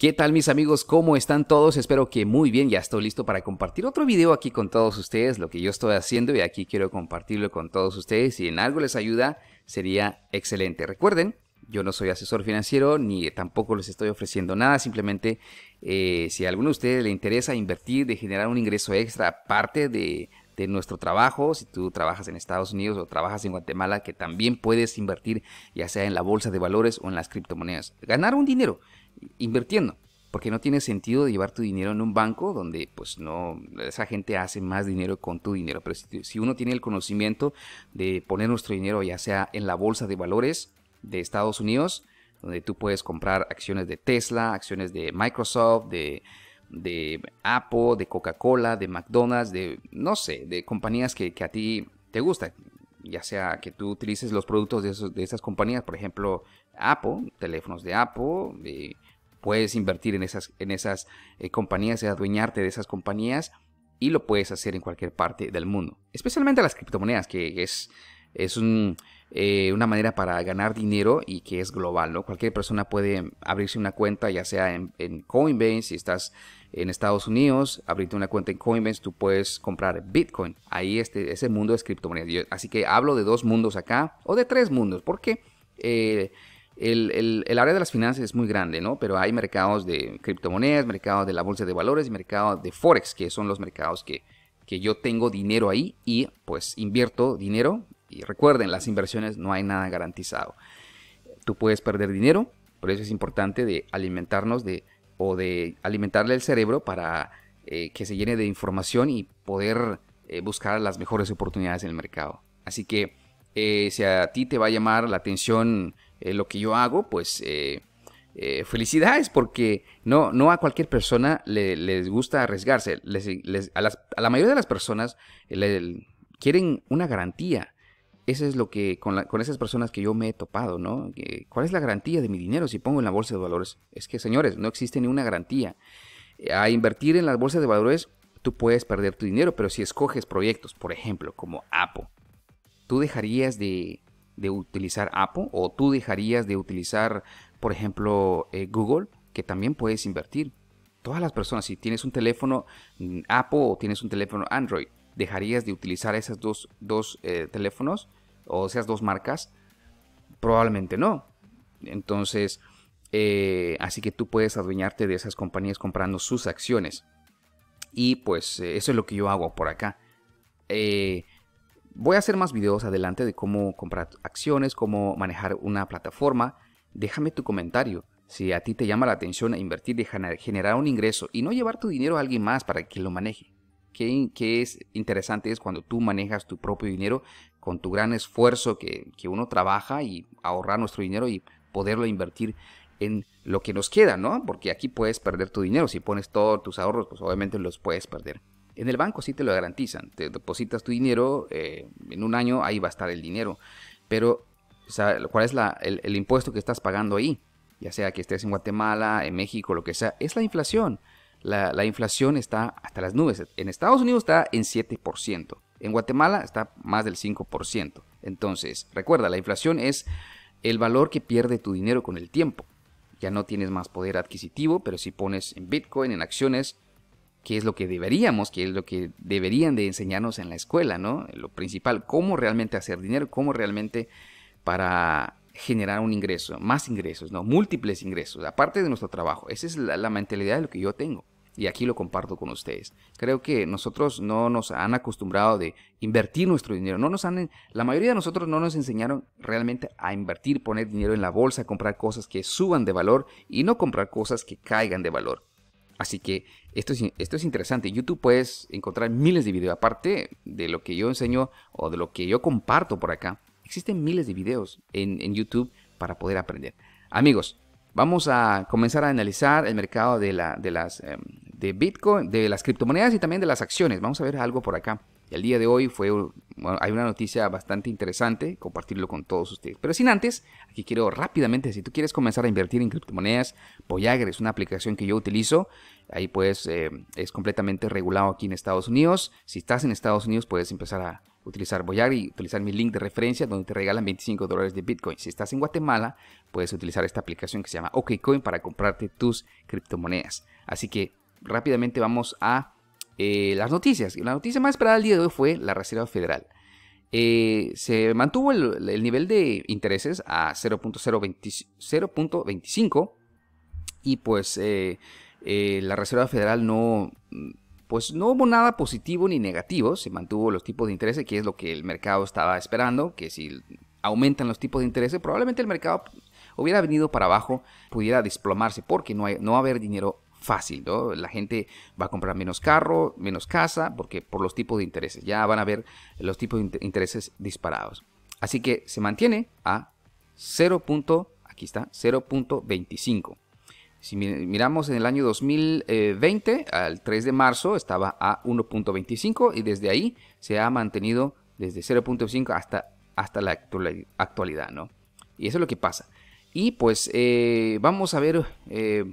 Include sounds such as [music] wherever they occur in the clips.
¿Qué tal mis amigos? ¿Cómo están todos? Espero que muy bien, ya estoy listo para compartir otro video aquí con todos ustedes, lo que yo estoy haciendo y aquí quiero compartirlo con todos ustedes. Si en algo les ayuda, sería excelente. Recuerden, yo no soy asesor financiero ni tampoco les estoy ofreciendo nada, simplemente eh, si a alguno de ustedes le interesa invertir, de generar un ingreso extra parte de nuestro trabajo, si tú trabajas en Estados Unidos o trabajas en Guatemala, que también puedes invertir ya sea en la bolsa de valores o en las criptomonedas. Ganar un dinero, invirtiendo, porque no tiene sentido llevar tu dinero en un banco donde pues no, esa gente hace más dinero con tu dinero, pero si, uno tiene el conocimiento de poner nuestro dinero ya sea en la bolsa de valores de Estados Unidos, donde tú puedes comprar acciones de Tesla, acciones de Microsoft, de, de Apple, de Coca-Cola, de McDonald's, de no sé, de compañías que, a ti te gustan. Ya sea que tú utilices los productos de, de esas compañías, por ejemplo, Apple, teléfonos de Apple, de Puedes invertir en esas, en esas eh, compañías, adueñarte de esas compañías y lo puedes hacer en cualquier parte del mundo. Especialmente las criptomonedas, que es, es eh, una manera para ganar dinero y que es global, ¿no? Cualquier persona puede abrirse una cuenta, ya sea en, Coinbase, si estás en Estados Unidos, abrirte una cuenta en Coinbase, tú puedes comprar Bitcoin. Ahí este, ese mundo es criptomonedas. Así que hablo de dos mundos acá, o de tres mundos, porque... Eh, el, área de las finanzas es muy grande, ¿no? Pero hay mercados de criptomonedas, mercados de la bolsa de valores y mercados de Forex, que son los mercados que, que yo tengo dinero ahí y pues invierto dinero. Y recuerden, las inversiones no hay nada garantizado. Tú puedes perder dinero, por eso es importante de alimentarnos de o de alimentarle el cerebro para eh, que se llene de información y poder eh, buscar las mejores oportunidades en el mercado. Así que eh, si a ti te va a llamar la atención eh, lo que yo hago, pues eh, eh, felicidades porque no, no a cualquier persona le, les gusta arriesgarse. a, la mayoría de las personas quieren una garantía. Eso es lo que con, con, esas personas que yo me he topado, ¿no? ¿Cuál es la garantía de mi dinero si pongo en la bolsa de valores? Es que, señores, no existe ni una garantía. A invertir en las bolsas de valores, tú puedes perder tu dinero, pero si escoges proyectos, por ejemplo, como Apple, tú dejarías de, de utilizar Apple o tú dejarías de utilizar, por ejemplo, eh, Google, que también puedes invertir. Todas las personas, si tienes un teléfono mm, Apple o tienes un teléfono Android, dejarías de utilizar esos dos, dos eh, teléfonos o esas dos marcas? Probablemente no. Entonces, eh, así que tú puedes adueñarte de esas compañías comprando sus acciones. Y pues eso es lo que yo hago por acá. Voy a hacer más videos adelante de cómo comprar acciones, cómo manejar una plataforma. Déjame tu comentario. Si a ti te llama la atención invertir y generar un ingreso y no llevar tu dinero a alguien más para que lo maneje. Qué, es interesante es cuando tú manejas tu propio dinero con tu gran esfuerzo que, que uno trabaja y ahorrar nuestro dinero y poderlo invertir en lo que nos queda, ¿no? Porque aquí puedes perder tu dinero. Si pones todos tus ahorros, pues obviamente los puedes perder. En el banco sí te lo garantizan, te depositas tu dinero, eh, en un año ahí va a estar el dinero, pero ¿cuál es el, impuesto que estás pagando ahí? Ya sea que estés en Guatemala, en México, lo que sea, es la inflación. La, la, inflación está hasta las nubes. En Estados Unidos está en 7%. En Guatemala está más del 5%. Entonces, recuerda, la inflación es el valor que pierde tu dinero con el tiempo. Ya no tienes más poder adquisitivo, pero si pones en Bitcoin, en acciones, qué es lo que deberíamos, qué es lo que deberían de enseñarnos en la escuela, ¿no? Lo principal, cómo realmente hacer dinero, cómo realmente para generar un ingreso, más ingresos, ¿no? Múltiples ingresos, aparte de nuestro trabajo. Esa es la, mentalidad de lo que yo tengo y aquí lo comparto con ustedes. Creo que nosotros no nos han acostumbrado de invertir nuestro dinero, no nos han, la mayoría de nosotros no nos enseñaron realmente a invertir, poner dinero en la bolsa, comprar cosas que suban de valor y no comprar cosas que caigan de valor. Así que esto es, esto es interesante. YouTube puedes encontrar miles de videos. Aparte de lo que yo enseño o de lo que yo comparto por acá, existen miles de videos en, YouTube para poder aprender. Amigos, vamos a comenzar a analizar el mercado de las, em, de Bitcoin, de las criptomonedas y también de las acciones. Vamos a ver algo por acá. Y día de hoy fue, hay una noticia bastante interesante, compartirlo con todos ustedes. Pero sin antes, aquí quiero rápidamente, si tú quieres comenzar a invertir en criptomonedas, Voyager es una aplicación que yo utilizo. Ahí pues es completamente regulado aquí en Estados Unidos. Si estás en Estados Unidos puedes empezar a utilizar Voyager y utilizar mi link de referencia donde te regalan 25 dólares de Bitcoin. Si estás en Guatemala puedes utilizar esta aplicación que se llama OKCoin para comprarte tus criptomonedas. Así que rápidamente vamos a eh, las noticias. La noticia más esperada el día de hoy fue la Reserva Federal. Eh, se mantuvo el, nivel de intereses a 0.25 y pues eh, la Reserva Federal no, pues no hubo nada positivo ni negativo, se mantuvo los tipos de interés, que es lo que el mercado estaba esperando, que si aumentan los tipos de interés, probablemente el mercado hubiera venido para abajo, pudiera desplomarse, porque no, hay, no va a haber dinero fácil, ¿no? La gente va a comprar menos carro, menos casa, porque por los tipos de intereses, ya van a ver los tipos de intereses disparados. Así que se mantiene a 0. Aquí está, 0.25. Si miramos en el año 2020, eh, al 3 de marzo estaba a 1.25 y desde ahí se ha mantenido desde 0.5 hasta, hasta la actualidad, ¿no? Y eso es lo que pasa. Y pues eh, vamos a ver eh,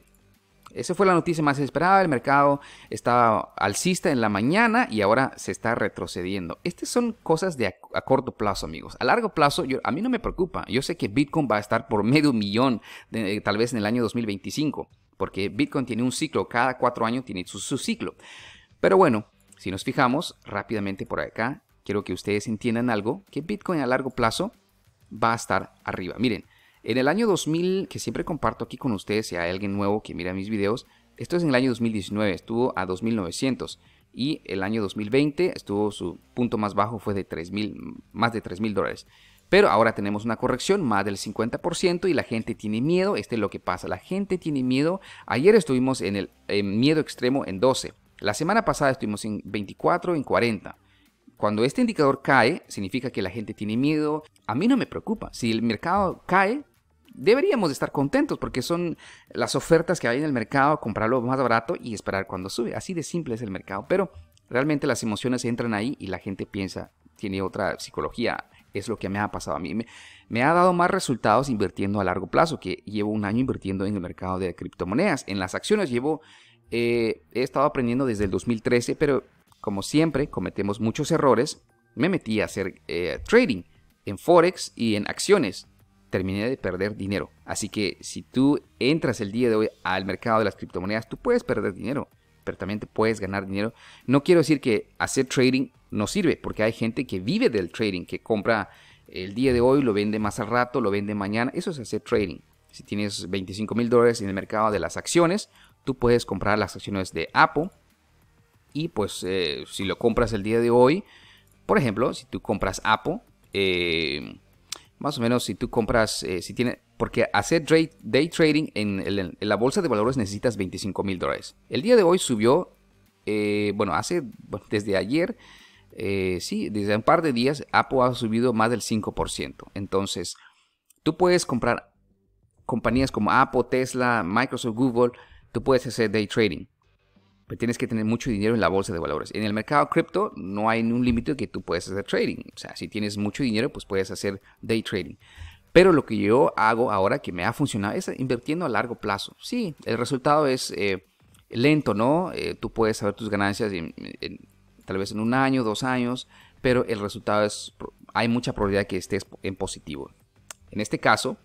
esa fue la noticia más esperada. El mercado estaba alcista en la mañana y ahora se está retrocediendo. Estas son cosas de a, corto plazo, amigos. A largo plazo, a mí no me preocupa. Yo sé que Bitcoin va a estar por medio millón, eh, tal vez en el año 2025, porque Bitcoin tiene un ciclo. Cada cuatro años tiene su ciclo. Pero bueno, si nos fijamos rápidamente por acá, quiero que ustedes entiendan algo, que Bitcoin a largo plazo va a estar arriba. Miren, en el año 2000, que siempre comparto aquí con ustedes, si hay alguien nuevo que mira mis videos, esto es en el año 2019, estuvo a 2900 y el año 2020 estuvo su punto más bajo fue de más de 3.000 dólares. Pero ahora tenemos una corrección, más del 50% y la gente tiene miedo, este es lo que pasa, la gente tiene miedo. Ayer estuvimos en el miedo extremo en 12, la semana pasada estuvimos en 24, en 40. Cuando este indicador cae, significa que la gente tiene miedo. A mí no me preocupa, si el mercado cae, deberíamos estar contentos porque son las ofertas que hay en el mercado, comprarlo más barato y esperar cuando sube. Así de simple es el mercado, pero realmente las emociones entran ahí y la gente piensa, tiene otra psicología. Es lo que me ha pasado a mí. Me, ha dado más resultados invirtiendo a largo plazo, que llevo un año invirtiendo en el mercado de criptomonedas. En las acciones llevo, eh, he estado aprendiendo desde el 2013, pero como siempre cometemos muchos errores. Me metí a hacer eh, trading en Forex y en acciones terminé de perder dinero. Así que si tú entras el día de hoy al mercado de las criptomonedas, tú puedes perder dinero, pero también te puedes ganar dinero. No quiero decir que hacer trading no sirve, porque hay gente que vive del trading, que compra el día de hoy, lo vende más al rato, lo vende mañana. Eso es hacer trading. Si tienes 25 mil dólares en el mercado de las acciones, tú puedes comprar las acciones de Apple. Y pues eh, si lo compras el día de hoy, por ejemplo, si tú compras Apple, eh, más o menos si tú compras, eh, si tiene, porque hacer day trading en, la bolsa de valores necesitas 25 mil dólares. El día de hoy subió, eh, bueno, hace, desde ayer, eh, sí, desde un par de días Apple ha subido más del 5%. Entonces, tú puedes comprar compañías como Apple, Tesla, Microsoft, Google, tú puedes hacer day trading tienes que tener mucho dinero en la bolsa de valores. En el mercado cripto no hay un límite que tú puedes hacer trading. O sea, si tienes mucho dinero, pues puedes hacer day trading. Pero lo que yo hago ahora que me ha funcionado es invirtiendo a largo plazo. Sí, el resultado es eh, lento, ¿no? Eh, tú puedes saber tus ganancias tal vez en un año, dos años, pero el resultado es, hay mucha probabilidad que estés en positivo. En este caso,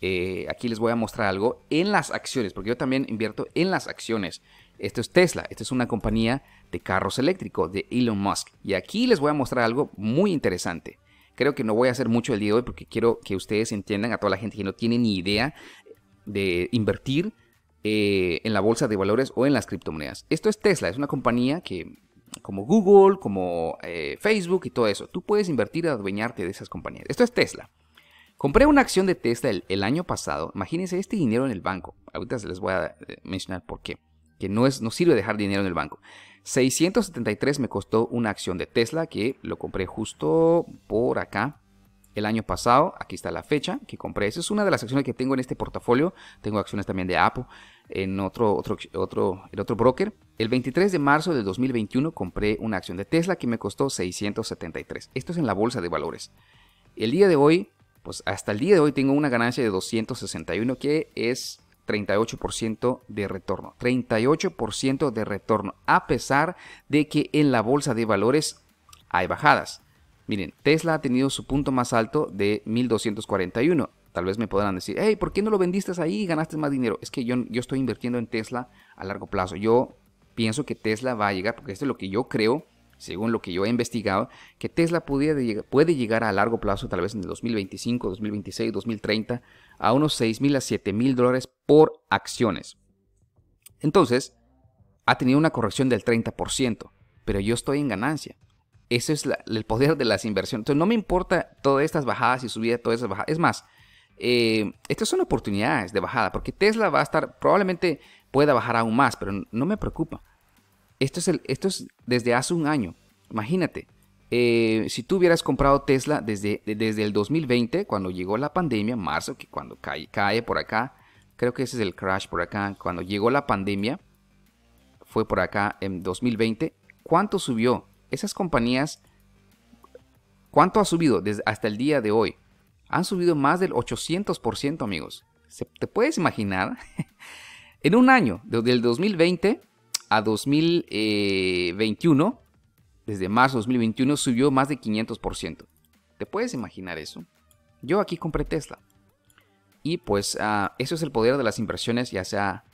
eh, aquí les voy a mostrar algo en las acciones, porque yo también invierto en las acciones. Esto es Tesla, esta es una compañía de carros eléctricos de Elon Musk. Y aquí les voy a mostrar algo muy interesante. Creo que no voy a hacer mucho el día de hoy porque quiero que ustedes entiendan a toda la gente que no tiene ni idea de invertir eh, en la bolsa de valores o en las criptomonedas. Esto es Tesla, es una compañía que como Google, como eh, Facebook y todo eso, tú puedes invertir y adueñarte de esas compañías. Esto es Tesla. Compré una acción de Tesla el, el año pasado. Imagínense este dinero en el banco. Ahorita se les voy a eh, mencionar por qué que no, es, no sirve dejar dinero en el banco. 673 me costó una acción de Tesla que lo compré justo por acá. El año pasado, aquí está la fecha que compré. Esa es una de las acciones que tengo en este portafolio. Tengo acciones también de Apple en otro, otro, otro, el otro broker. El 23 de marzo de 2021 compré una acción de Tesla que me costó 673. Esto es en la bolsa de valores. El día de hoy, pues hasta el día de hoy tengo una ganancia de 261 que es 38% de retorno. 38% de retorno, a pesar de que en la bolsa de valores hay bajadas. Miren, Tesla ha tenido su punto más alto de 1241. Tal vez me podrán decir, hey, ¿por qué no lo vendiste ahí y ganaste más dinero? Es que yo, yo estoy invirtiendo en Tesla a largo plazo. Yo pienso que Tesla va a llegar, porque esto es lo que yo creo, según lo que yo he investigado, que Tesla puede llegar, puede llegar a largo plazo, tal vez en el 2025, 2026, 2030, a unos 6 mil a 7 mil dólares por acciones. Entonces, ha tenido una corrección del 30%, pero yo estoy en ganancia. Eso es el poder de las inversiones. Entonces, no me importa todas estas bajadas y subidas, todas esas bajadas. Es más, eh, estas son oportunidades de bajada, porque Tesla va a estar, probablemente pueda bajar aún más, pero no me preocupa. Esto es, esto es desde hace un año. Imagínate, eh, si tú hubieras comprado Tesla desde, desde el 2020, cuando llegó la pandemia, marzo, que cuando cae, cae por acá, creo que ese es el crash por acá, cuando llegó la pandemia, fue por acá en 2020, ¿cuánto subió? Esas compañías, ¿cuánto ha subido hasta el día de hoy? Han subido más del 800%, amigos. ¿Te puedes imaginar? [laughs] en un año, desde el 2020 a 2021, desde marzo de 2021 subió más de 500%. ¿Te puedes imaginar eso? Yo aquí compré Tesla. Y pues ah, eso es el poder de las inversiones, ya sea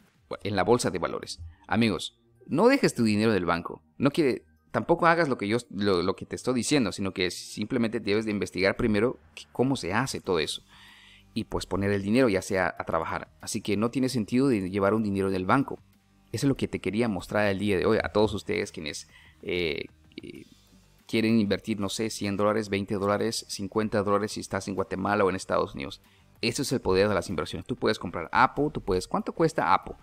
en la bolsa de valores. Amigos, no dejes tu dinero del banco. No quiere, tampoco hagas lo que yo lo, que te estoy diciendo, sino que simplemente debes de investigar primero cómo se hace todo eso y pues poner el dinero ya sea a trabajar. Así que no tiene sentido de llevar un dinero del banco. Eso es lo que te quería mostrar el día de hoy a todos ustedes quienes eh, eh, quieren invertir, no sé, 100 dólares, 20 dólares, 50 dólares si estás en Guatemala o en Estados Unidos. Ese es el poder de las inversiones. Tú puedes comprar Apple, tú puedes... ¿Cuánto cuesta Apple?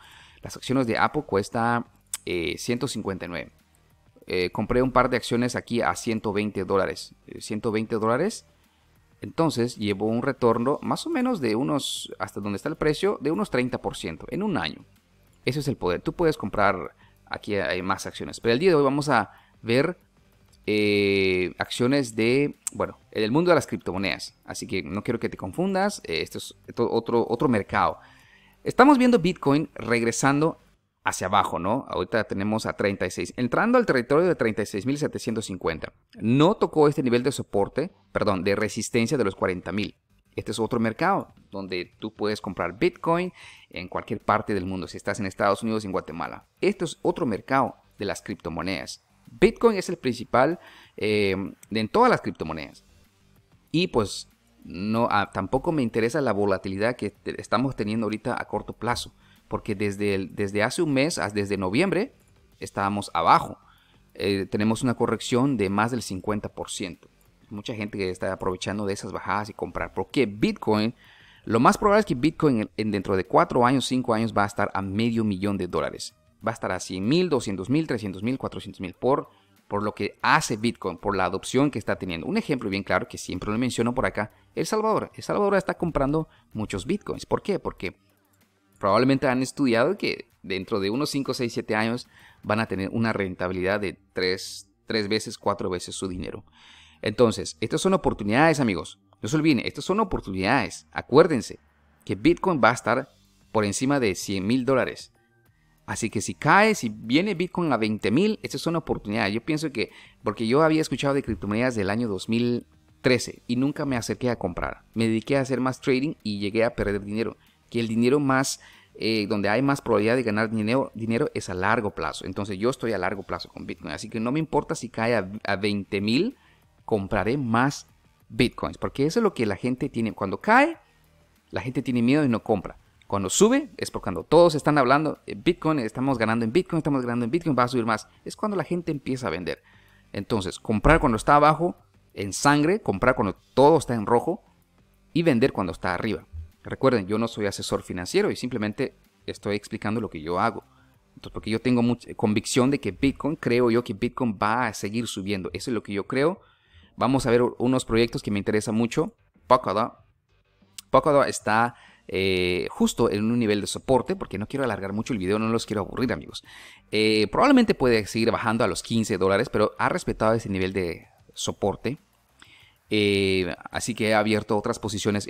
Las acciones de Apple cuesta 159. Eh, eh, compré un par de acciones aquí a 120 dólares. 120 dólares. Entonces llevo un retorno más o menos de unos, hasta donde está el precio, de unos 30% en un año. Ese es el poder. Tú puedes comprar aquí hay más acciones. Pero el día de hoy vamos a ver eh, acciones de, bueno, en el mundo de las criptomonedas. Así que no quiero que te confundas, eh, esto es otro, otro mercado. Estamos viendo Bitcoin regresando hacia abajo, ¿no? Ahorita tenemos a 36, entrando al territorio de 36.750. No tocó este nivel de soporte, perdón, de resistencia de los 40.000. Este es otro mercado donde tú puedes comprar Bitcoin en cualquier parte del mundo, si estás en Estados Unidos, en Guatemala. Este es otro mercado de las criptomonedas. Bitcoin es el principal eh, en todas las criptomonedas. Y pues no, ah, tampoco me interesa la volatilidad que estamos teniendo ahorita a corto plazo, porque desde, desde hace un mes, ah, desde noviembre, estábamos abajo. Eh, tenemos una corrección de más del 50%. Mucha gente que está aprovechando de esas bajadas y comprar, porque Bitcoin, lo más probable es que Bitcoin dentro de 4 años, 5 años va a estar a medio millón de dólares va a estar a 100 mil, 200 mil, 300 mil, 400 mil por, por lo que hace Bitcoin, por la adopción que está teniendo. Un ejemplo bien claro que siempre lo menciono por acá, El Salvador. El Salvador está comprando muchos Bitcoins. ¿Por qué? Porque probablemente han estudiado que dentro de unos 5, 6, 7 años van a tener una rentabilidad de 3, 3 veces, 4 veces su dinero. Entonces, estas son oportunidades, amigos. No se olviden, estas son oportunidades. Acuérdense que Bitcoin va a estar por encima de 100 mil dólares. Así que si cae, si viene Bitcoin a $20,000, esa es una oportunidad. Yo pienso que, porque yo había escuchado de criptomonedas del año 2013 y nunca me acerqué a comprar. Me dediqué a hacer más trading y llegué a perder dinero. Que el dinero más, eh, donde hay más probabilidad de ganar dinero, dinero es a largo plazo. Entonces yo estoy a largo plazo con Bitcoin. Así que no me importa si cae a, a 20 compraré más Bitcoins. Porque eso es lo que la gente tiene. Cuando cae, la gente tiene miedo y no compra. Cuando sube es porque cuando todos están hablando en Bitcoin, estamos ganando en Bitcoin, estamos ganando en Bitcoin, va a subir más. Es cuando la gente empieza a vender. Entonces, comprar cuando está abajo, en sangre, comprar cuando todo está en rojo y vender cuando está arriba. Recuerden, yo no soy asesor financiero y simplemente estoy explicando lo que yo hago. Entonces, porque yo tengo mucha convicción de que Bitcoin, creo yo que Bitcoin va a seguir subiendo. Eso es lo que yo creo. Vamos a ver unos proyectos que me interesan mucho. Polkadot. Polkadot está eh, justo en un nivel de soporte, porque no quiero alargar mucho el video, no los quiero aburrir amigos. Eh, probablemente puede seguir bajando a los 15 dólares, pero ha respetado ese nivel de soporte. Eh, así que he abierto otras posiciones.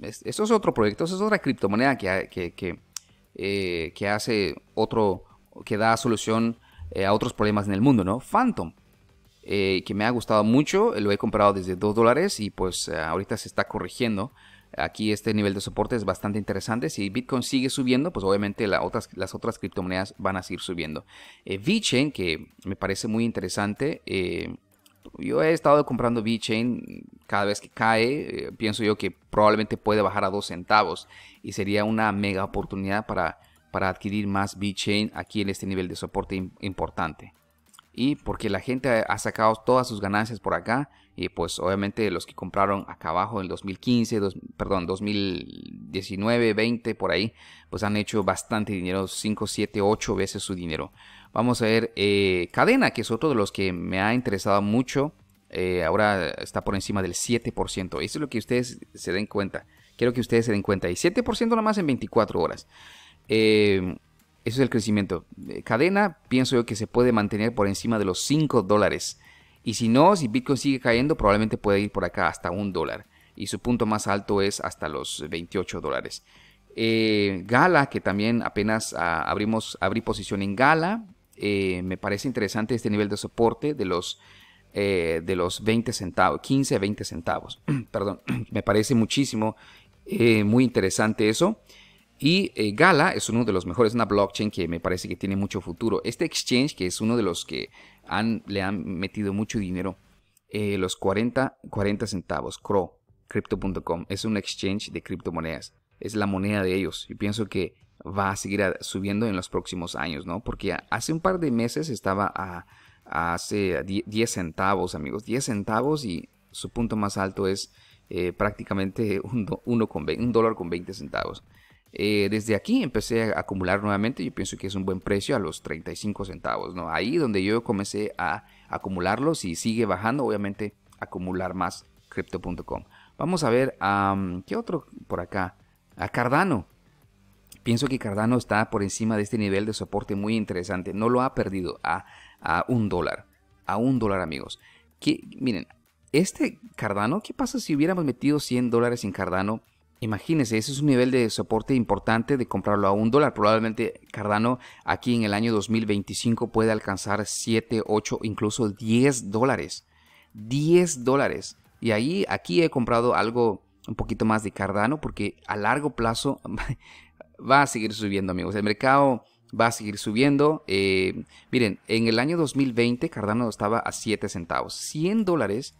esto es otro proyecto, eso es otra criptomoneda que, que, hace otro, que da solución a otros problemas en el mundo, ¿no? Phantom. que me ha gustado mucho. Lo he comprado desde 2 dólares y pues ahorita se está corrigiendo. Aquí este nivel de soporte es bastante interesante. Si Bitcoin sigue subiendo, pues obviamente las otras criptomonedas van a seguir subiendo. Eh, VeChain, que me parece muy interesante. Eh, yo he estado comprando VeChain cada vez que cae. Eh, pienso yo que probablemente puede bajar a 2 centavos. Y sería una mega oportunidad para, para adquirir más VeChain aquí en este nivel de soporte importante. Y porque la gente ha sacado todas sus ganancias por acá y pues obviamente los que compraron acá abajo en 2015, perdón, 2019, 20, por ahí, pues han hecho bastante dinero, 5, 7, 8 veces su dinero. Vamos a ver eh, Cadena, que es otro de los que me ha interesado mucho. Eh, ahora está por encima del 7%. Eso es lo que ustedes se den cuenta. Quiero que ustedes se den cuenta. Y 7% nada más en 24 horas. Eh, eso es el crecimiento. Cadena, pienso yo que se puede mantener por encima de los 5 dólares. Y si no, si Bitcoin sigue cayendo, probablemente puede ir por acá hasta un dólar. Y su punto más alto es hasta los 28 dólares. Eh, Gala, que también apenas ah, abrimos, abrí posición en Gala. Eh, me parece interesante este nivel de soporte de los, eh, de los 20 centavos, 15 a 20 centavos. [clears throat] Perdón, [clears throat] me parece muchísimo, muy interesante eso. Y Gala es uno de los mejores, una blockchain que me parece que tiene mucho futuro. Este exchange, que es uno de los que le han metido mucho dinero. Eh, los 40, 40 centavos, CRO, Crypto.com, es un exchange de criptomonedas. Es la moneda de ellos. y pienso que va a seguir subiendo en los próximos años, ¿no? Porque hace un par de meses estaba a, hace 10 centavos, amigos. 10 centavos y su punto más alto es eh, prácticamente un, uno con, un dólar con 20 centavos. Eh, desde aquí empecé a acumular nuevamente, yo pienso que es un buen precio a los 35 centavos, ¿no? Ahí donde yo comencé a acumularlos y sigue bajando, obviamente acumular más crypto.com. Vamos a ver, a ¿qué otro por acá? A Cardano. Pienso que Cardano está por encima de este nivel de soporte muy interesante. No lo ha perdido a, un dólar. A un dólar, amigos. Que, miren, este Cardano, ¿qué pasa si hubiéramos metido 100 dólares en Cardano? Imagínense, ese es un nivel de soporte importante de comprarlo a un dólar. Probablemente Cardano aquí en el año 2025 puede alcanzar 7, 8, incluso 10 dólares. 10 dólares. Y ahí, aquí he comprado algo un poquito más de Cardano porque a largo plazo [laughs] va a seguir subiendo, amigos. El mercado va a seguir subiendo. Eh, miren, en el año 2020 Cardano estaba a 7 centavos. 100 dólares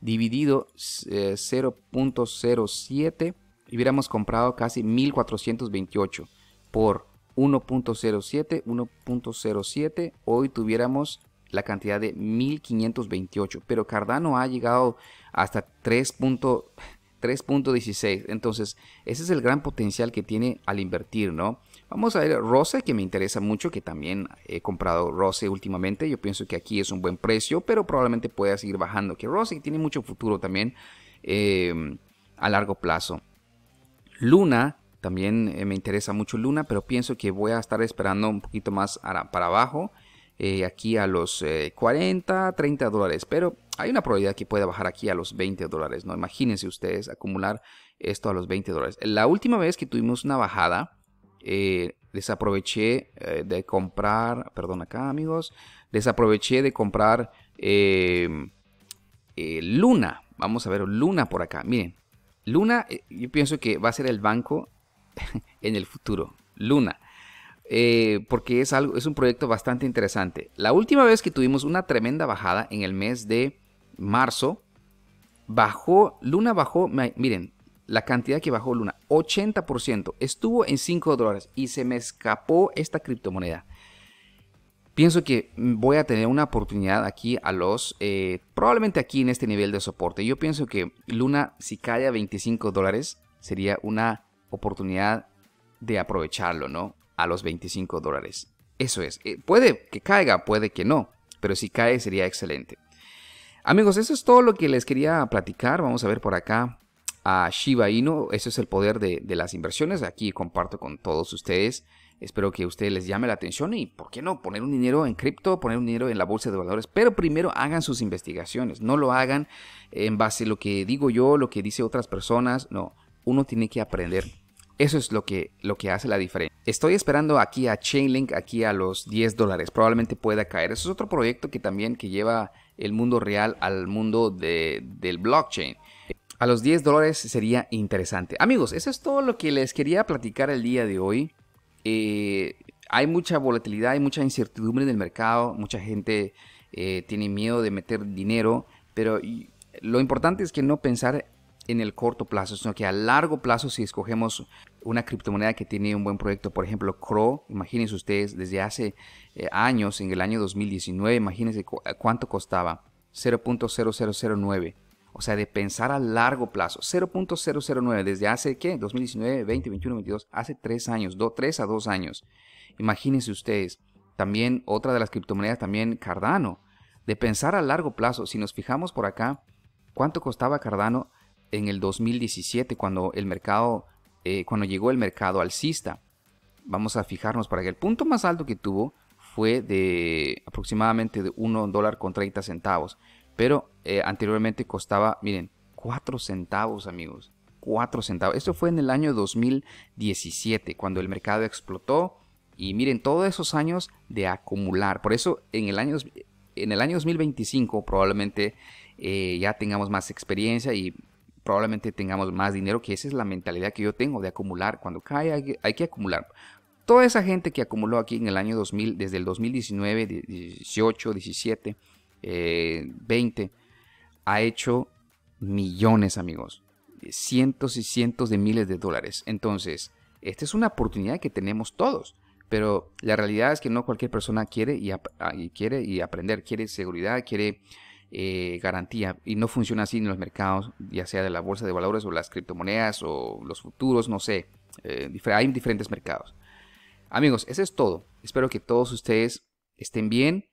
dividido 0.07 eh, hubiéramos comprado casi 1428 por 1.07, 1.07, hoy tuviéramos la cantidad de 1528, pero Cardano ha llegado hasta 3.16, entonces ese es el gran potencial que tiene al invertir, ¿no? Vamos a ver Rose, que me interesa mucho, que también he comprado Rose últimamente. Yo pienso que aquí es un buen precio, pero probablemente pueda seguir bajando. Que Rose tiene mucho futuro también eh, a largo plazo. Luna, también eh, me interesa mucho Luna, pero pienso que voy a estar esperando un poquito más para abajo, eh, aquí a los 40, eh, 30 dólares, pero hay una probabilidad que pueda bajar aquí a los 20 dólares, ¿no? Imagínense ustedes acumular esto a los 20 dólares. La última vez que tuvimos una bajada, Les aproveché de comprar, perdón acá amigos, aproveché de comprar Luna. Vamos a ver Luna por acá, miren, Luna, eh, yo pienso que va a ser el banco [laughs] en el futuro. Luna. Eh, porque es, algo, es un proyecto bastante interesante. La última vez que tuvimos una tremenda bajada en el mes de marzo, bajó, Luna bajó, miren, la cantidad que bajó Luna, 80%, estuvo en 5 dólares y se me escapó esta criptomoneda. Pienso que voy a tener una oportunidad aquí a los, eh, probablemente aquí en este nivel de soporte. Yo pienso que Luna, si cae a 25 dólares, sería una oportunidad de aprovecharlo, ¿no? A los 25 dólares. Eso es. Eh, puede que caiga, puede que no, pero si cae sería excelente. Amigos, eso es todo lo que les quería platicar. Vamos a ver por acá a Shiba Inu. Ese es el poder de las inversiones. Aquí comparto con todos ustedes Espero que a ustedes les llame la atención y, ¿por qué no? Poner un dinero en cripto, poner un dinero en la bolsa de valores. Pero primero hagan sus investigaciones. No lo hagan en base a lo que digo yo, lo que dice otras personas. No, uno tiene que aprender. Eso es lo que, lo que hace la diferencia. Estoy esperando aquí a Chainlink, aquí a los 10 dólares. Probablemente pueda caer. Eso es otro proyecto que también que lleva el mundo real al mundo de, del blockchain. A los 10 dólares sería interesante. Amigos, eso es todo lo que les quería platicar el día de hoy. Eh, hay mucha volatilidad, hay mucha incertidumbre en el mercado, mucha gente eh, tiene miedo de meter dinero, pero lo importante es que no pensar en el corto plazo, sino que a largo plazo si escogemos una criptomoneda que tiene un buen proyecto, por ejemplo, CRO, imagínense ustedes, desde hace eh, años, en el año 2019, imagínense cuánto costaba, 0.0009 o sea, de pensar a largo plazo. 0.009 desde hace, ¿qué? 2019, 20, 21, 22, hace 3 años, 2, 3 a 2 años. Imagínense ustedes, también otra de las criptomonedas, también Cardano, de pensar a largo plazo. Si nos fijamos por acá, ¿cuánto costaba Cardano en el 2017 cuando el mercado, eh, cuando llegó el mercado alcista? Vamos a fijarnos para que el punto más alto que tuvo fue de aproximadamente de 1 dólar con 30 centavos. Pero eh, anteriormente costaba, miren, 4 centavos, amigos. 4 centavos. Esto fue en el año 2017, cuando el mercado explotó. Y miren, todos esos años de acumular. Por eso en el año, en el año 2025 probablemente eh, ya tengamos más experiencia y probablemente tengamos más dinero, que esa es la mentalidad que yo tengo de acumular. Cuando cae hay, hay que acumular. Toda esa gente que acumuló aquí en el año 2000, desde el 2019, 18, 17, 20, eh, ha hecho millones, amigos. Eh, cientos y cientos de miles de dólares. Entonces, esta es una oportunidad que tenemos todos. Pero la realidad es que no cualquier persona quiere y, ah, quiere y aprender. Quiere seguridad, quiere eh, garantía. Y no funciona así en los mercados, ya sea de la bolsa de valores o las criptomonedas o los futuros, no sé. hay diferentes mercados. Amigos, eso es todo. Espero que todos ustedes estén bien.